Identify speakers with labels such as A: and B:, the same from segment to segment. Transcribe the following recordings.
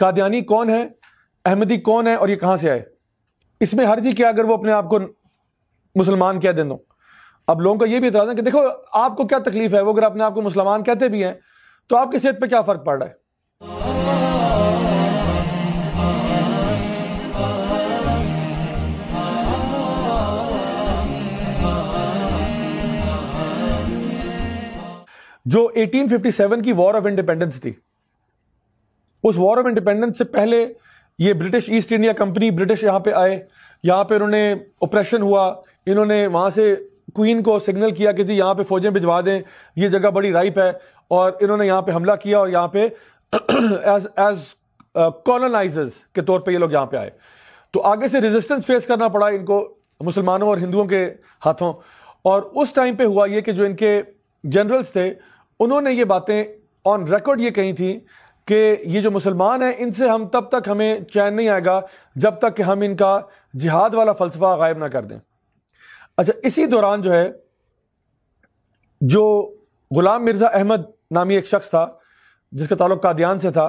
A: कादियानी कौन है अहमदी कौन है और ये कहाँ से आए इसमें हर जी क्या अगर वो अपने आप को मुसलमान कह दें अब लोगों का ये भी इतराज है कि देखो आपको क्या तकलीफ है वो अगर अपने आप को मुसलमान कहते भी हैं तो आपकी सेहत पर क्या फर्क पड़ रहा है जो 1857 की वॉर ऑफ इंडिपेंडेंस थी उस वॉर ऑफ इंडिपेंडेंस से पहले ये British East India Company British यहाँ पे आए यहाँ पे उन्होंने ऑपरेशन हुआ इन्होंने वहाँ से क्वीन को सिग्नल किया कि जी यहाँ पे फौजें भिजवा दें ये जगह बड़ी राइप है और इन्होंने यहाँ पे हमला किया और यहाँ पे एज एज कॉलोनाइजर्स के तौर पे ये लोग यहाँ पे आए तो आगे से रेजिस्टेंस फेस करना पड़ा इनको मुसलमानों और हिंदुओं के हाथों और उस टाइम पे हुआ ये कि जो इनके जनरल्स थे उन्होंने ये बातें ऑन रिकॉर्ड ये कही थी कि ये जो मुसलमान हैं इनसे हम तब तक हमें चैन नहीं आएगा जब तक कि हम इनका जिहाद वाला फ़लसफ़ा गायब ना कर दें अच्छा इसी दौरान जो है जो ग़ुलाम मिर्ज़ा अहमद नामी एक शख्स था जिसका ताल्लुक कादियान से था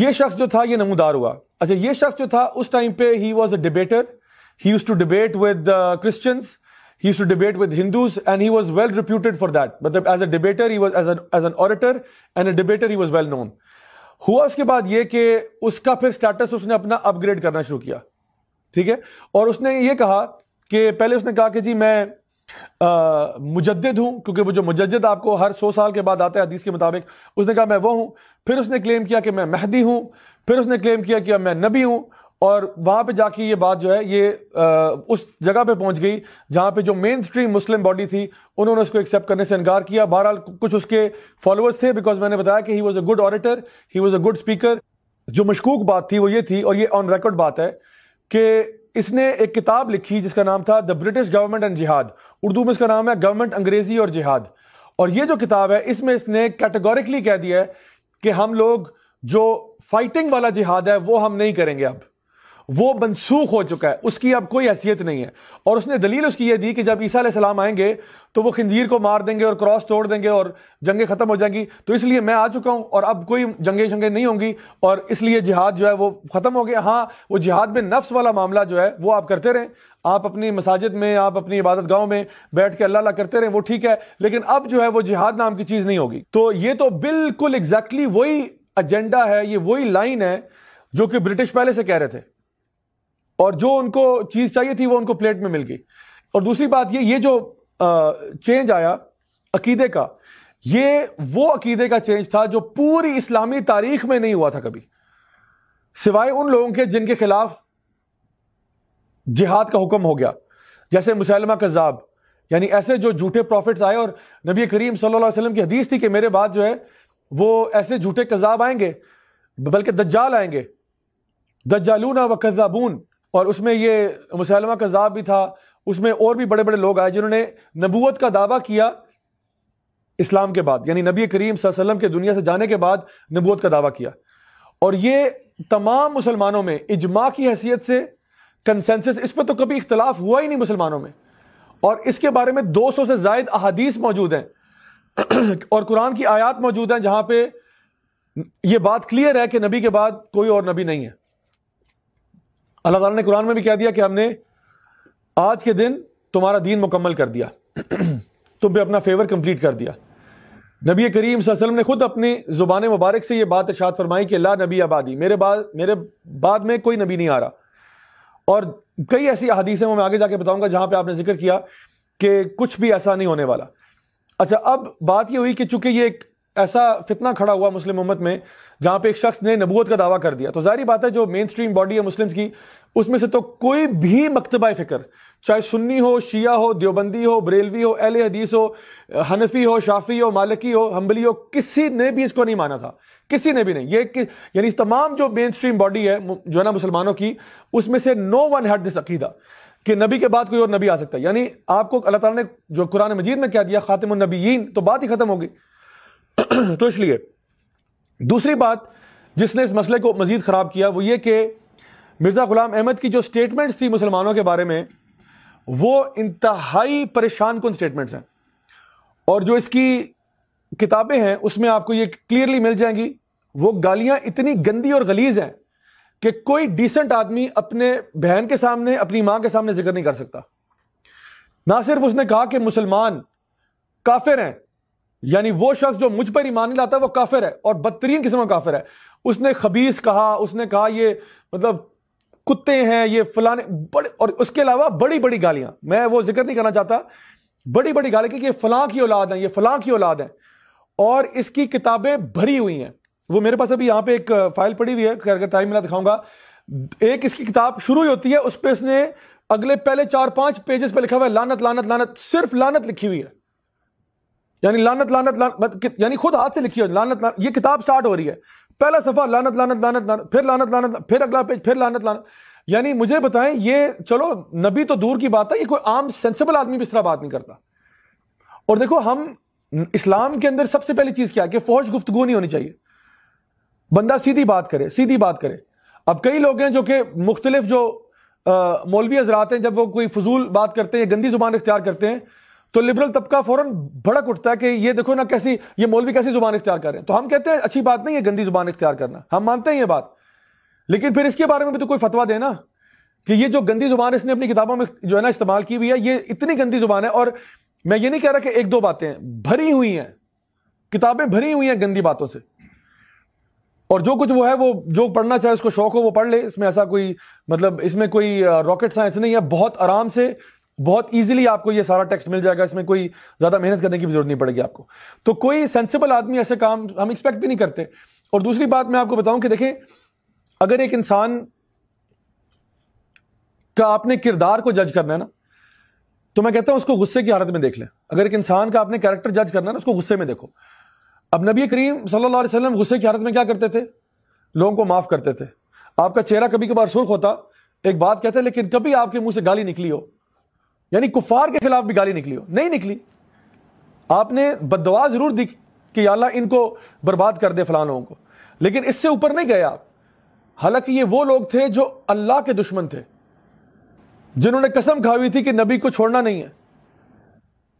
A: ये शख्स जो था ये नमूदार हुआ अच्छा ये शख्स जो था उस टाइम पे he was a debater he used to debate with Christians he used to debate with Hindus and he was well reputed for that मतलब as a debater he was as an as an orator and a debater, he was well हुआ उसके बाद ये कि उसका फिर status उसने अपना अपग्रेड करना शुरू किया ठीक है और उसने ये कहा कि पहले उसने कहा कि जी मैं मुजद हूं क्योंकि वो जो मुजद आपको हर सौ साल के बाद आता है हदीस के मुताबिक उसने कहा मैं वो हूं फिर उसने क्लेम किया कि मैं महदी हूं फिर उसने क्लेम किया कि मैं नबी हूं और वहां पे जाके ये बात जो है ये आ, उस जगह पे पहुंच गई जहां पे जो मेन स्ट्रीम मुस्लिम बॉडी थी उन्होंने उसको एक्सेप्ट करने से इनकार किया बहरहाल कुछ उसके फॉलोअर्स थे बिकॉज मैंने बताया कि he was a good auditor he was a good speaker जो मशकूक बात थी वो ये थी और ये ऑन रिकॉर्ड बात है कि इसने एक किताब लिखी जिसका नाम था द ब्रिटिश गवर्नमेंट एंड जिहाद उर्दू में इसका नाम है गवर्नमेंट अंग्रेजी और जिहाद और ये जो किताब है इसमें इसने कैटेगोरिकली कह दिया है कि हम लोग जो फाइटिंग वाला जिहाद है वो हम नहीं करेंगे अब वो मनसूख हो चुका है उसकी अब कोई हैसियत नहीं है और उसने दलील उसकी ये दी कि जब ईसा सलाम आएंगे तो वो खंजीर को मार देंगे और क्रॉस तोड़ देंगे और जंगें ख़त्म हो जाएंगी तो इसलिए मैं आ चुका हूँ और अब कोई जंगें शंगे नहीं होंगी और इसलिए जिहाद जो है वो ख़त्म हो गया हाँ वो जिहाद में नफ्स वाला मामला जो है वो आप करते रहें आप अपनी मसाजिद में आप अपनी इबादत गाहों में बैठ के अल्लाह अल्लाह करते रहें वो ठीक है लेकिन अब जो है वो जिहाद नाम की चीज़ नहीं होगी तो ये तो बिल्कुल एग्जैक्टली वही एजेंडा है ये वही लाइन है जो कि ब्रिटिश पहले से कह रहे थे और जो उनको चीज़ चाहिए थी वो उनको प्लेट में मिल गई और दूसरी बात ये ये जो चेंज आया अकीदे का ये वो अकीदे का चेंज था जो पूरी इस्लामी तारीख में नहीं हुआ था कभी सिवाय उन लोगों के जिनके खिलाफ जिहाद का हुक्म हो गया जैसे मुसलमा कज़ाब यानी ऐसे जो झूठे प्रॉफिट्स आए और नबी करीम सल्लल्लाहु अलैहि वसल्लम की हदीस थी कि मेरे बाद जो है वो ऐसे झूठे कज़ाब आएंगे बल्कि दज्जाल आएंगे दज्जालूना व कज़ाबून और उसमें ये मुसलमा कज़ाब भी था उसमें और भी बड़े बड़े लोग आए जिन्होंने नबूत का दावा किया इस्लाम के बाद यानी नबी करीम सल्लम के दुनिया से जाने के बाद नबूत का दावा किया और ये तमाम मुसलमानों में इजमा की हैसियत से कंसेंसस इस पर तो कभी इख्तलाफ हुआ ही नहीं मुसलमानों में और इसके बारे में 200 से जायद अहादीस मौजूद हैं और कुरान की आयात मौजूद हैं जहां पे ये बात क्लियर है कि नबी के बाद कोई और नबी नहीं है अल्लाह ताला ने कुरान में भी कह दिया कि हमने आज के दिन तुम्हारा दीन मुकम्मल कर दिया तुम पे अपना फेवर कंप्लीट कर दिया नबी करीम वसल्लम ने खुद अपनी ज़ुबान मुबारक से यह बात इशात फरमाई कि ला नबी आबादी मेरे बाद मेरे बाद में कोई नबी नहीं आ रहा और कई ऐसी अहदीस हैं वो मैं आगे जाके बताऊंगा जहां पे आपने जिक्र किया कि कुछ भी ऐसा नहीं होने वाला अच्छा अब बात यह हुई कि चूंकि ये एक ऐसा फितना खड़ा हुआ मुस्लिम उम्मत में जहां पे एक शख्स ने नबूत का दावा कर दिया तो जारी बात है जो मेन स्ट्रीम बॉडी है मुस्लिम्स की उसमें से तो कोई भी मकतबा फिक्र चाहे सुन्नी हो शिया हो देवबंदी हो बरेलवी हो एल हदीस हो हनफी हो शाफी हो मालकी हो हम्बली हो किसी ने भी इसको नहीं माना था किसी ने भी नहीं ये यानी तमाम जो मेन स्ट्रीम बॉडी है जो है ना मुसलमानों की उसमें से नो वन हैड दिस अकीदा कि नबी के बाद कोई और नबी आ सकता है यानी आपको अल्लाह ताला ने जो कुरान मजीद में क्या दिया खातिमनबीन तो बात ही खत्म हो गई तो इसलिए दूसरी बात जिसने इस मसले को मजीद ख़राब किया वो ये कि मिर्ज़ा ग़ुलाम अहमद की जो स्टेटमेंट्स थी मुसलमानों के बारे में वो इंतहाई परेशान कन स्टेटमेंट्स हैं और जो इसकी किताबें हैं उसमें आपको ये क्लियरली मिल जाएंगी वो गालियां इतनी गंदी और गलीज हैं कि कोई डिसेंट आदमी अपने बहन के सामने अपनी माँ के सामने जिक्र नहीं कर सकता ना सिर्फ उसने कहा कि मुसलमान काफिर हैं यानी वो शख्स जो मुझ पर ईमान लाता है वो काफिर है और बदतरीन किस्म का काफिर है उसने खबीस कहा उसने कहा ये मतलब कुत्ते हैं ये फलाने बड़े और उसके अलावा बड़ी बड़ी गालियां मैं वो जिक्र नहीं करना चाहता बड़ी बड़ी गालियां कि ये फलां की औलाद है ये फलां की औलाद है और इसकी किताबें भरी हुई हैं वो मेरे पास अभी यहां पे एक फाइल पड़ी हुई है अगर टाइम मिला तो दिखाऊंगा एक इसकी किताब शुरू ही होती है उस पर इसने अगले पहले चार पांच पेजेस पे लिखा हुआ है लानत लानत लानत सिर्फ लानत लिखी हुई है यानी लानत लानत लानत यानी खुद हाथ से लिखी हो लानत, लानत ये किताब स्टार्ट हो रही है पहला सफा लानत लानत लानत लानत फिर लानत लानत फिर अगला पेज फिर लानत लानत यानी मुझे बताएं ये चलो नबी तो दूर की बात है ये कोई आम सेंसिबल आदमी भी इस तरह बात नहीं करता और देखो हम इस्लाम के अंदर सबसे पहली चीज क्या है कि फौज गुफ्तगु नहीं होनी चाहिए बंदा सीधी बात करे सीधी बात करे अब कई लोग हैं जो कि मुख्तलिफ जो मौलवी हजरात हैं जब वो कोई फजूल बात करते हैं गंदी जुबान इख्तियार करते हैं तो लिबरल तबका फौरन भड़क उठता है कि ये देखो ना कैसी ये मौलवी कैसी जुबान इख्तियार कर रहे हैं तो हम कहते हैं अच्छी बात नहीं है गंदी जुबान इख्तियार करना हम मानते हैं ये बात लेकिन फिर इसके बारे में भी तो कोई फतवा देना कि ये जो गंदी जुबान इसने अपनी किताबों में जो है ना इस्तेमाल की हुई है ये इतनी गंदी जुबान है और मैं ये नहीं कह रहा कि एक दो बातें भरी हुई हैं किताबें भरी हुई हैं गंदी बातों से और जो कुछ वो है वो जो पढ़ना चाहे उसको शौक हो वो पढ़ ले इसमें ऐसा कोई मतलब इसमें कोई रॉकेट साइंस नहीं है बहुत आराम से बहुत इजीली आपको ये सारा टेक्स्ट मिल जाएगा इसमें कोई ज्यादा मेहनत करने की जरूरत नहीं पड़ेगी आपको तो कोई सेंसिबल आदमी ऐसे काम हम एक्सपेक्ट भी नहीं करते और दूसरी बात मैं आपको बताऊं कि देखें अगर एक इंसान का आपने किरदार को जज करना है ना तो मैं कहता हूं उसको गुस्से की हालत में देख लें अगर एक इंसान का आपने कैरेक्टर जज करना है ना उसको गुस्से में देखो अब नबी करीम सल्लल्लाहु अलैहि वसल्लम गुस्से की हालत में क्या करते थे लोगों को माफ करते थे आपका चेहरा कभी कभार सुर्ख होता एक बात कहते लेकिन कभी आपके मुंह से गाली निकली हो यानी कुफार के खिलाफ भी गाली निकली हो नहीं निकली आपने बदवा जरूर दी कि अल्लाह इनको बर्बाद कर दे फलां को लेकिन इससे ऊपर नहीं गए आप हालांकि ये वो लोग थे जो अल्लाह के दुश्मन थे जिन्होंने कसम खा हुई थी कि नबी को छोड़ना नहीं है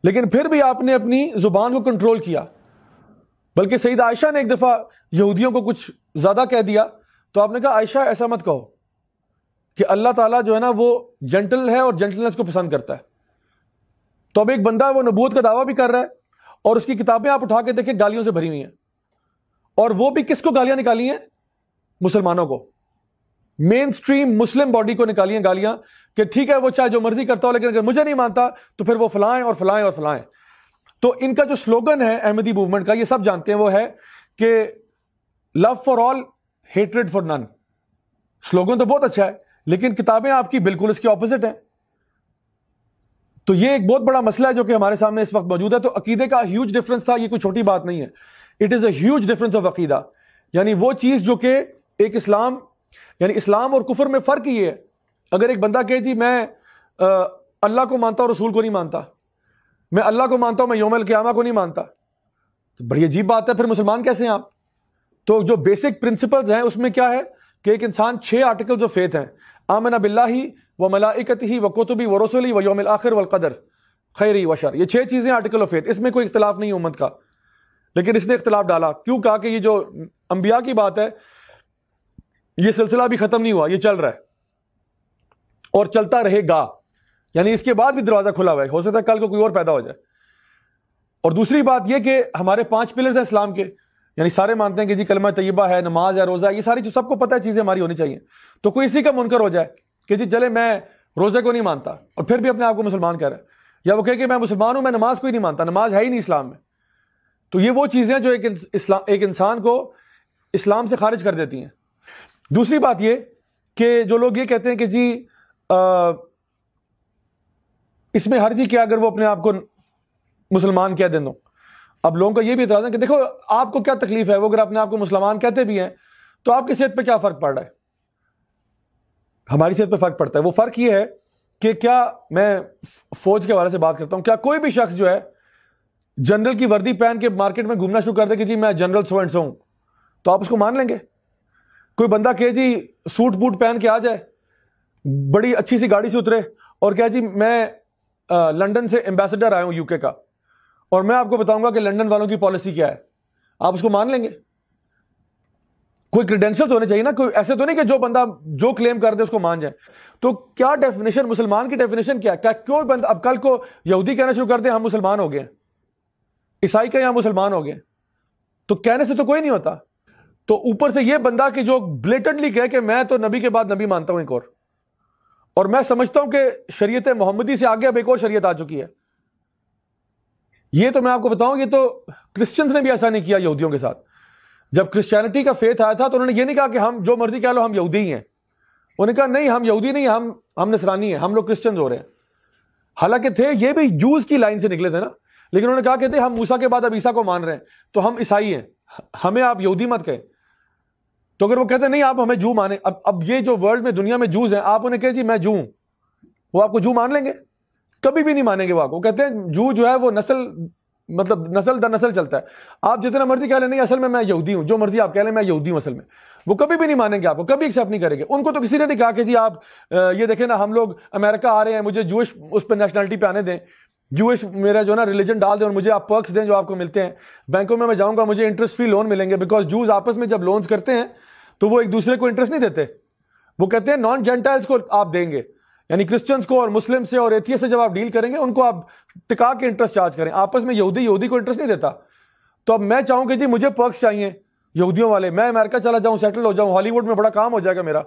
A: लेकिन फिर भी आपने अपनी जुबान को कंट्रोल किया बल्कि सईद आयशा ने एक दफ़ा यहूदियों को कुछ ज़्यादा कह दिया तो आपने कहा आयशा ऐसा मत कहो कि अल्लाह ताला जो है ना वो जेंटल है और जेंटलनेस को पसंद करता है तो अब एक बंदा वो नबूत का दावा भी कर रहा है और उसकी किताबें आप उठा के देखें गालियों से भरी हुई हैं और वो भी किसको गालियां निकाली हैं मुसलमानों को मेन स्ट्रीम मुस्लिम बॉडी को निकाली हैं गालियां कि ठीक है वो चाहे जो मर्जी करता हो लेकिन अगर मुझे नहीं मानता तो फिर वो फलाएं और फलाएं और फलाएं तो इनका जो स्लोगन है अहमदी मूवमेंट का ये सब जानते हैं वो है कि love for all hatred for none slogan तो बहुत अच्छा है लेकिन किताबें आपकी बिल्कुल इसके ऑपोजिट हैं तो ये एक बहुत बड़ा मसला है जो कि हमारे सामने इस वक्त मौजूद है तो अकीदे का ह्यूज डिफरेंस था ये कोई छोटी बात नहीं है it is huge difference of अकीदा यानी वो चीज़ जो कि एक इस्लाम यानी इस्लाम और कुफर में फ़र्क ये है अगर एक बंदा कहे जी मैं अल्लाह को मानता हूं रसूल को नहीं मानता मैं अल्लाह को मानता हूँ मैं योमल क्यामा को नहीं मानता तो बड़ी अजीब बात है फिर मुसलमान कैसे हैं आप तो जो बेसिक प्रिंसिपल्स हैं उसमें क्या है कि एक इंसान छः आर्टिकल्स ऑफ फेथ हैं आमना बिल्ला ही व मलाइकत ही व कुतुबी व रसोली व योम आखिर वलकदर खैरी वशर ये छह चीज़ें आर्टिकल ऑफ फेथ इसमें कोई इख्तलाफ नहीं उम्मत का लेकिन इसने इख्तलाफ डाला क्यों कहा कि ये जो अम्बिया की बात है ये सिलसिला भी ख़त्म नहीं हुआ ये चल रहा है और चलता रहेगा यानी इसके बाद भी दरवाज़ा खुला हुआ है हो सकता है कल को कोई और पैदा हो जाए और दूसरी बात यह कि हमारे पांच पिलर्स हैं इस्लाम के यानी सारे मानते हैं कि जी कलमा तयबा है नमाज है रोज़ा है ये सारी जो सबको पता है चीज़ें हमारी होनी चाहिए तो कोई इसी का मुनकर हो जाए कि जी चले मैं रोज़े को नहीं मानता और फिर भी अपने आप को मुसलमान कह रहा है या वो कहे कि मैं मुसलमान हूं मैं नमाज को ही नहीं मानता नमाज है ही नहीं इस्लाम में तो ये वो चीज़ें जो एक इस्लाम एक इंसान को इस्लाम से खारिज कर देती हैं दूसरी बात ये कि जो लोग ये कहते हैं कि जी आ, इसमें हर जी क्या अगर वो अपने आप को मुसलमान कह दे दो तो। अब लोगों का ये भी इतराज़ है कि देखो आपको क्या तकलीफ है वो अगर अपने आप को मुसलमान कहते भी हैं तो आपकी सेहत पर क्या फ़र्क पड़ रहा है हमारी सेहत पर फर्क पड़ता है वो फर्क ये है कि क्या मैं फौज के हवाले से बात करता हूं क्या कोई भी शख्स जो है जनरल की वर्दी पहन के मार्केट में घूमना शुरू कर दे कि जी मैं जनरल सो से सो तो आप उसको मान लेंगे कोई बंदा कहे जी सूट बूट पहन के आ जाए बड़ी अच्छी सी गाड़ी से उतरे और कहे जी मैं लंदन से एम्बेसडर आया हूं यूके का और मैं आपको बताऊंगा कि लंदन वालों की पॉलिसी क्या है आप उसको मान लेंगे कोई क्रीडेंशियल होने चाहिए ना कोई ऐसे तो नहीं कि जो बंदा जो क्लेम कर दे उसको मान जाए तो क्या डेफिनेशन मुसलमान की डेफिनेशन क्या क्या क्यों बंदा अब कल को यहूदी कहना शुरू कर दे हम मुसलमान हो गए ईसाई का यहां मुसलमान हो गए तो कहने से तो कोई नहीं होता तो ऊपर से यह बंदा कि जो ब्लेटेंटली कहे कि मैं तो नबी के बाद नबी मानता हूं एक और और मैं समझता हूं कि शरीयत मोहम्मदी से आगे अब एक और शरीयत आ चुकी है ये तो मैं आपको बताऊं ये तो क्रिश्चियंस ने भी ऐसा नहीं किया यहूदियों के साथ जब क्रिश्चियनिटी का फेथ आया था तो उन्होंने ये नहीं कहा कि हम जो मर्जी कह लो हम यहूदी ही हैं उन्होंने कहा नहीं हम यहूदी नहीं हम हम नसरानी हैं हम लोग क्रिश्चियन हो रहे हैं हालांकि थे ये भी जूस की लाइन से निकले थे ना लेकिन उन्होंने कहा कि थे हम मूसा के बाद अब ईसा को मान रहे हैं तो हम ईसाई हैं हमें आप यहूदी मत कहें तो अगर वो कहते नहीं आप हमें जू माने अब अब ये जो वर्ल्ड में दुनिया में जूज हैं आप उन्हें कहे जी मैं जू वो आपको जू मान लेंगे कभी भी नहीं मानेंगे वो आपको कहते हैं जू जो है वो नस्ल मतलब नसल दर नसल चलता है आप जितना मर्जी कह लें नहीं असल में मैं यहूदी हूं जो मर्जी आप कह लें मैं यहूदी हूं असल में वो कभी भी नहीं मानेंगे आपको कभी एक्सेप्ट नहीं करेंगे उनको तो किसी ने नहीं कहा कि जी आप ये देखें ना हम लोग अमेरिका आ रहे हैं मुझे जूश उस पर नेशनलिटी पे आने दें जूश मेरा जो ना रिलीजन डाल दें और मुझे आप पर्क्स दें जो आपको मिलते हैं बैंकों में मैं जाऊंगा मुझे इंटरेस्ट फ्री लोन मिलेंगे बिकॉज जूज आपस में जब लोन्स करते हैं तो वो एक दूसरे को इंटरेस्ट नहीं देते वो कहते हैं नॉन जेंटाइल्स को आप देंगे यानी क्रिश्चियंस को और मुस्लिम से और एथियस से जब आप डील करेंगे उनको आप टिका के इंटरेस्ट चार्ज करें आपस में यहूदी यहूदी को इंटरेस्ट नहीं देता तो अब मैं चाहूँ कि जी मुझे पर्क्स चाहिए यहूदियों वाले मैं अमेरिका चला जाऊँ सेटल हो जाऊँ हॉलीवुड में बड़ा काम हो जाएगा मेरा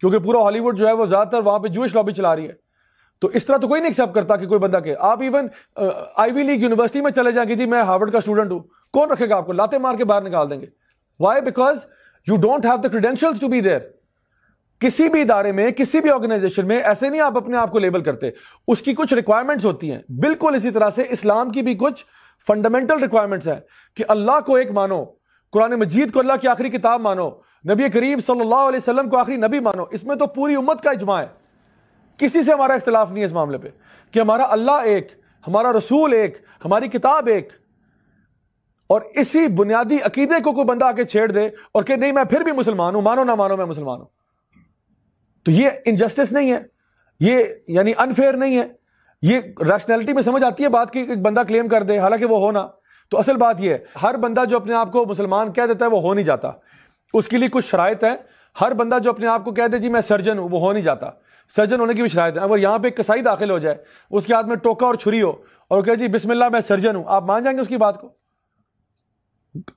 A: क्योंकि पूरा हॉलीवुड जो है वो ज़्यादातर वहां पर जूश लॉबी चला रही है तो इस तरह तो कोई नहीं एक्सेप्ट करता कि कोई बंदा के आप इवन आईवी लीग यूनिवर्सिटी में चले जाएंगे जी मैं हार्वर्ड का स्टूडेंट हूं कौन रखेगा आपको लाते मार के बाहर निकाल देंगे why because you don't have the credentials to be there किसी भी इदारे में किसी भी ऑर्गेनाइजेशन में ऐसे नहीं आप अपने आप को लेबल करते उसकी कुछ रिक्वायरमेंट्स होती हैं बिल्कुल इसी तरह से इस्लाम की भी कुछ फंडामेंटल रिक्वायरमेंट्स हैं कि अल्लाह को एक मानो कुरान मजीद को अल्लाह की आखिरी किताब मानो नबी करीब सल्लल्लाहु अलैहि वसल्लम को आखिरी नबी मानो इसमें तो पूरी उम्मत का इजमा है किसी से हमारा इख्तलाफ नहीं है इस मामले पर कि हमारा अल्लाह एक हमारा रसूल एक हमारी किताब एक और इसी बुनियादी अकीदे को कोई बंदा आके छेड़ दे और कि नहीं मैं फिर भी मुसलमान हूं मानो ना मानो मैं मुसलमान हूं तो ये इनजस्टिस नहीं है ये यानी अनफेयर नहीं है ये रैशनैलिटी में समझ आती है बात की एक बंदा क्लेम कर दे हालांकि वो हो ना तो असल बात यह है हर बंदा जो अपने आप को मुसलमान कह देता है वो हो नहीं जाता उसके लिए कुछ शरायत है हर बंदा जो अपने आप को कह दे जी मैं सर्जन हूं वो हो नहीं जाता सर्जन होने की भी शराय है अगर यहां पे कसाई दाखिल हो जाए उसके हाथ में टोका और छुरी हो और कहे जी बिस्मिल्ला मैं सर्जन हूं आप मान जाएंगे उसकी बात को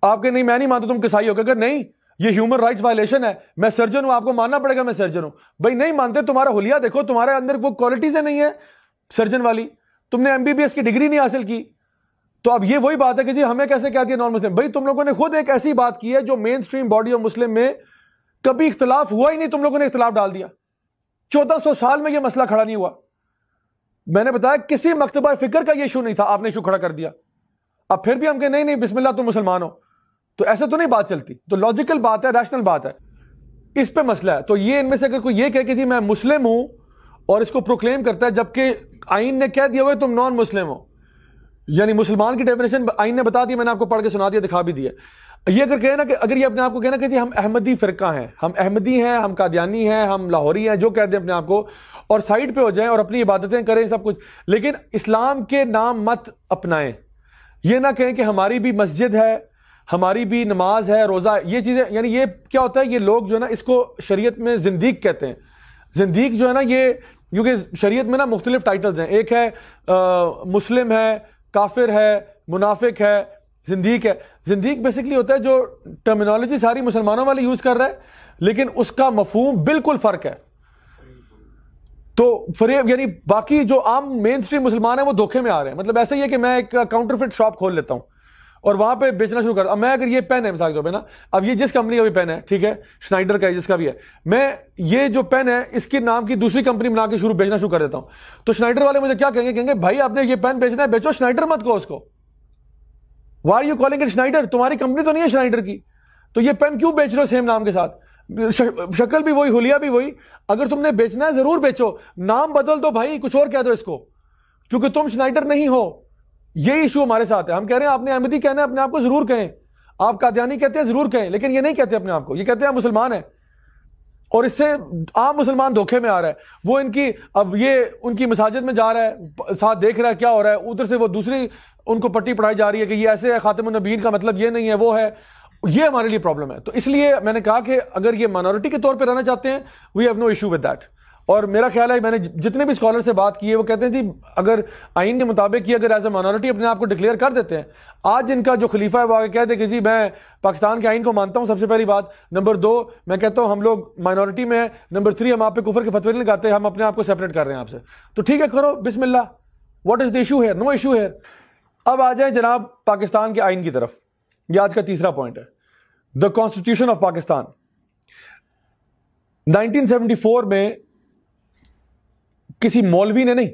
A: आपके नहीं मैं नहीं मानता तुम कसाई हो अगर नहीं ये ह्यूमन राइट्स वायलेशन है मैं सर्जन हूं आपको मानना पड़ेगा मैं सर्जन हूं भाई नहीं मानते तुम्हारा होलिया देखो तुम्हारे अंदर वो क्वालिटीज नहीं है सर्जन वाली तुमने एमबीबीएस की डिग्री नहीं हासिल की तो अब ये वही बात है कि जी हमें कैसे कहती है नॉन मुस्लिम भाई तुम लोगों ने खुद एक ऐसी बात की है जो mainstream body of Muslim में कभी इख्तलाफ हुआ ही नहीं तुम लोगों ने इख्तलाफ डाल दिया चौदह सौ साल में यह मसला खड़ा नहीं हुआ मैंने बताया किसी मकतबा फिक्र का यह इशू नहीं था आपने इशू खड़ा कर दिया अब फिर भी हम कहे नहीं नहीं बिस्मिल्लाह तुम मुसलमान हो तो ऐसे तो नहीं बात चलती तो लॉजिकल बात है रैशनल बात है इस पे मसला है तो ये इनमें से अगर कोई ये कह के जी मैं मुस्लिम हूं और इसको प्रोक्लेम करता है जबकि आइन ने कह दिया हुआ तुम नॉन मुस्लिम हो यानी मुसलमान की डेफिनेशन आइन ने बता दी मैंने आपको पढ़ के सुना दिया दिखा भी दिया ये अगर कहे ना कि अगर ये अपने आप को कहना कि जी हम अहमदी फ़िरका हैं हम अहमदी हैं हम कादियानी हैं हम लाहौरी हैं जो कह दें अपने आप को और साइड पे हो जाएं और अपनी इबादतें करें सब कुछ लेकिन इस्लाम के नाम मत अपनाएं ये ना कहें कि हमारी भी मस्जिद है हमारी भी नमाज है रोज़ा ये चीज़ें यानी ये क्या होता है ये लोग जो है ना इसको शरीयत में जिंदीक कहते हैं जिंदीक जो है ना ये क्योंकि शरीयत में ना मुख्तलिफ टाइटल्स हैं एक है आ, मुस्लिम है काफिर है मुनाफिक है जिंदीक है जिंदीक बेसिकली होता है जो टर्मिनोलॉजी सारी मुसलमानों वाले यूज़ कर रहा है लेकिन उसका मफहम बिल्कुल फ़र्क है तो फरीब यानी बाकी जो आम मेन स्ट्रीम मुसलमान है वो धोखे में आ रहे हैं मतलब ऐसा ही है कि मैं एक काउंटरफिट शॉप खोल लेता हूँ और वहां पे बेचना शुरू कर अब मैं अगर ये पेन है मिसाल के तौर पर ना अब ये जिस कंपनी का भी पेन है ठीक है स्नाइडर का है जिसका भी है मैं ये जो पेन है इसके नाम की दूसरी कंपनी बना के शुरू बेचना शुरू कर देता हूं तो स्नाइडर वाले मुझे क्या कहेंगे कहेंगे भाई आपने ये पेन बेचना है बेचो स्नाइडर मत कहो उसको why you calling it Snyder तुम्हारी कंपनी तो नहीं है स्नाइडर की तो ये पेन क्यों बेच रहे हो सेम नाम के साथ शक्ल भी वही हुलिया भी वही अगर तुमने बेचना है जरूर बेचो नाम बदल दो भाई कुछ और कह दो इसको क्योंकि तुम स्नाइडर नहीं हो ये इशू हमारे साथ है हम कह रहे हैं आपने अहमदी कहना है अपने आप को जरूर कहें आप कादियानी कहते हैं जरूर कहें लेकिन ये नहीं कहते अपने आप को ये कहते हैं आप मुसलमान हैं और इससे आम मुसलमान धोखे में आ रहा है वो इनकी अब ये उनकी मसाजिद में जा रहा है साथ देख रहा है क्या हो रहा है उधर से वो दूसरी उनको पट्टी पढ़ाई जा रही है कि ये ऐसे है खातिम नबीन का मतलब ये नहीं है वो है ये हमारे लिए प्रॉब्लम है तो इसलिए मैंने कहा कि अगर ये माइनॉरिटी के तौर पर रहना चाहते हैं we have no issue with that और मेरा ख्याल है मैंने जितने भी स्कॉलर से बात की है वो कहते हैं जी अगर आइन के मुताबिक ही अगर एज ए माइनॉरिटी अपने आप को डिक्लेयर कर देते हैं आज इनका जो खलीफा है वो आगे कहते हैं कि जी मैं पाकिस्तान के आइन को मानता हूँ सबसे पहली बात नंबर दो मैं कहता हूँ हम लोग माइनॉरिटी में हैं नंबर थ्री हम आप पे कुफर के फतवे नहीं लगाते हम अपने आप को सेपरेट कर रहे हैं आपसे तो ठीक है करो बिस्मिल्ला वॉट इज़ द इशू है नो इशू है अब आ जाए जनाब पाकिस्तान के आइन की तरफ यह आज का तीसरा पॉइंट है द कॉन्स्टिट्यूशन ऑफ पाकिस्तान 1974 में किसी मौलवी ने नहीं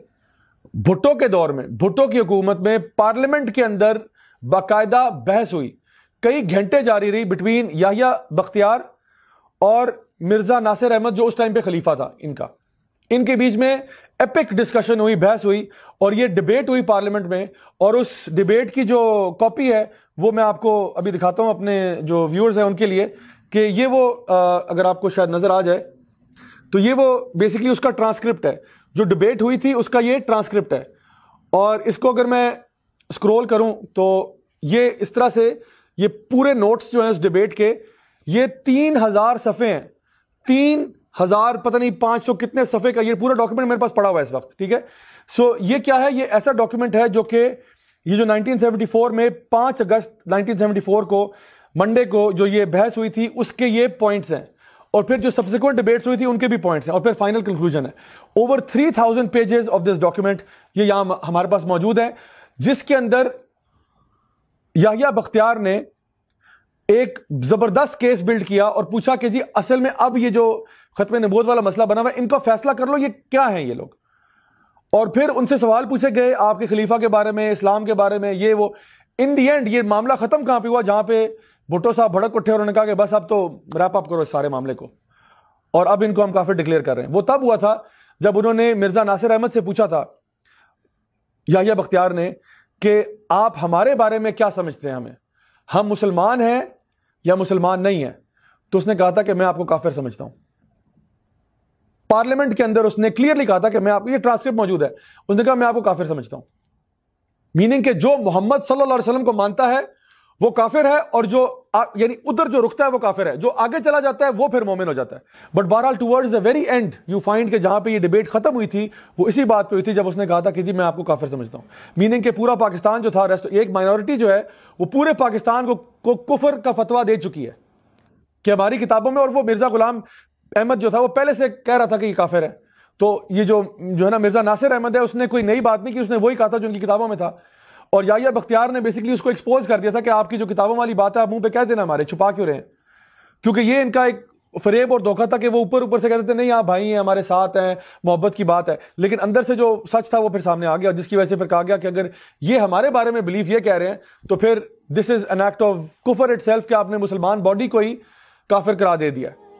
A: भुट्टो के दौर में भुट्टो की हुकूमत में पार्लियामेंट के अंदर बाकायदा बहस हुई कई घंटे जारी रही बिटवीन याहिया बख्तियार और मिर्जा नासिर अहमद जो उस टाइम पे खलीफा था इनका इनके बीच में एपिक डिस्कशन हुई बहस हुई और ये डिबेट हुई पार्लियामेंट में और उस डिबेट की जो कॉपी है वो मैं आपको अभी दिखाता हूं अपने जो व्यूअर्स हैं उनके लिए कि ये वो अगर आपको शायद नज़र आ जाए तो ये वो बेसिकली उसका ट्रांसक्रिप्ट है जो डिबेट हुई थी उसका ये ट्रांसक्रिप्ट है और इसको अगर मैं स्क्रॉल करूं तो ये इस तरह से ये पूरे नोट्स जो हैं उस डिबेट के ये तीन हजार सफ़े हैं तीन हजार पता नहीं पांच सौ कितने सफ़े का ये पूरा डॉक्यूमेंट मेरे पास पड़ा हुआ है इस वक्त ठीक है सो ये क्या है ये ऐसा डॉक्यूमेंट है जो कि ये जो 1974 में 5 अगस्त 1974 को मंडे को जो ये बहस हुई थी उसके ये पॉइंट्स हैं और फिर जो सब्सिक्वेंट डिबेट्स हुई थी उनके भी पॉइंट्स हैं और फिर फाइनल कंक्लूजन है over three thousand pages of this document ये यहां हमारे पास मौजूद है जिसके अंदर याहिया बख्तियार ने एक जबरदस्त केस बिल्ड किया और पूछा कि जी असल में अब ये जो खत्म नबोध वाला मसला बना हुआ है इनको फैसला कर लो ये क्या है ये लोग और फिर उनसे सवाल पूछे गए आपके खलीफा के बारे में इस्लाम के बारे में ये वो इन दी एंड ये मामला खत्म कहां पे हुआ जहां पे भुट्टो साहब भड़क उठे और उन्होंने कहा कि बस अब तो रैप अप करो इस सारे मामले को और अब इनको हम काफी डिक्लेयर कर रहे हैं वो तब हुआ था जब उन्होंने मिर्जा नासिर अहमद से पूछा था याहिया बख्तियार ने कि आप हमारे बारे में क्या समझते हैं हमें हम मुसलमान हैं या मुसलमान नहीं है तो उसने कहा था कि मैं आपको काफिर समझता हूं पार्लियामेंट के अंदर उसने क्लियरली कहा था कि मैं आपको ये ट्रांसक्रिप्ट मौजूद है उसने कहा मैं आपको काफिर समझता हूं मीनिंग के जो मोहम्मद सल्लल्लाहु अलैहि वसल्लम को मानता है वो काफिर है और जो यानी उधर जो रुकता है वो काफिर है जो आगे चला जाता है वो फिर मोमिन हो जाता है बट बहरहाल towards the very end you find के जहां पे ये डिबेट खत्म हुई थी वो इसी बात पे हुई थी जब उसने कहा था कि जी मैं आपको काफिर समझता हूं मीनिंग के पूरा पाकिस्तान जो था रेस्ट एक माइनॉरिटी जो है वो पूरे पाकिस्तान को, को कुफर का फतवा दे चुकी है कि हमारी किताबों में और वो मिर्जा गुलाम अहमद जो था वो पहले से कह रहा था कि ये काफिर है तो ये जो जो है ना मिर्जा नासिर अहमद है उसने कोई नई बात नहीं की उसने वही कहा था जो उनकी किताबों में था और याया बख्तियार ने बेसिकली उसको एक्सपोज कर दिया था कि आपकी जो किताबों वाली बात है आप मुंह पे कह देना हमारे छुपा क्यों रहे हैं क्योंकि ये इनका एक फरेब और धोखा था कि वो ऊपर ऊपर से कहते थे नहीं आप भाई हैं हमारे साथ हैं मोहब्बत की बात है लेकिन अंदर से जो सच था वो फिर सामने आ गया जिसकी वजह से फिर कहा गया कि अगर ये हमारे बारे में बिलीफ ये कह रहे हैं तो फिर this is an act of कुफर इट सेल्फ के आपने मुसलमान बॉडी को ही काफिर करा दे दिया